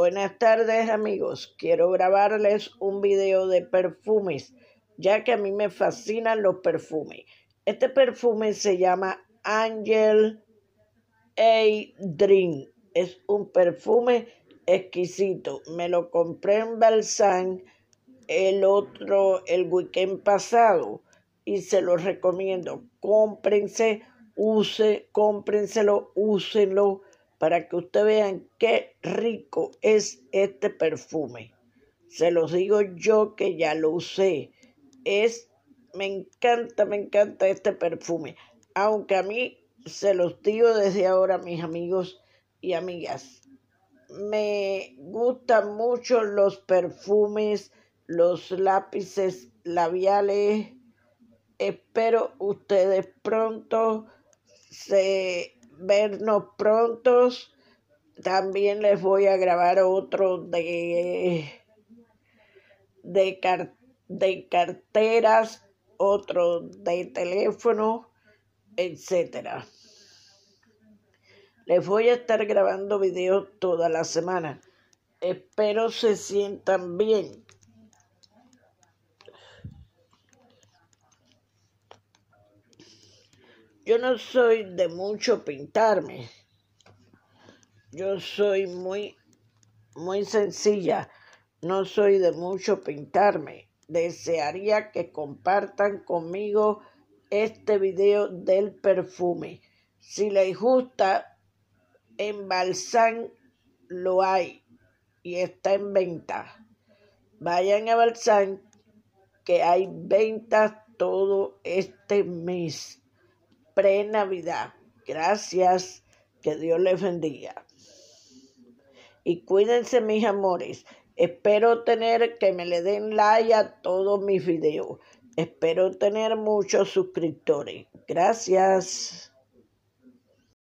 Buenas tardes amigos, quiero grabarles un video de perfumes, ya que a mí me fascinan los perfumes. Este perfume se llama Angel A Dream, es un perfume exquisito. Me lo compré en Balsam el otro, el weekend pasado, y se lo recomiendo. Cómprense, use, cómprenselo, úsenlo para que ustedes vean qué rico es este perfume. Se los digo yo que ya lo usé. Es, me encanta, me encanta este perfume. Aunque a mí, se los digo desde ahora, mis amigos y amigas, me gustan mucho los perfumes, los lápices labiales. Espero ustedes pronto se vernos prontos. También les voy a grabar otro de, de, de carteras, otro de teléfono, etcétera. Les voy a estar grabando videos toda la semana. Espero se sientan bien. Yo no soy de mucho pintarme. Yo soy muy, muy sencilla. No soy de mucho pintarme. Desearía que compartan conmigo este video del perfume. Si les gusta, en Balsán lo hay y está en venta. Vayan a Balsán que hay ventas todo este mes navidad Gracias, que Dios les bendiga. Y cuídense mis amores. Espero tener que me le den like a todos mis videos. Espero tener muchos suscriptores. Gracias.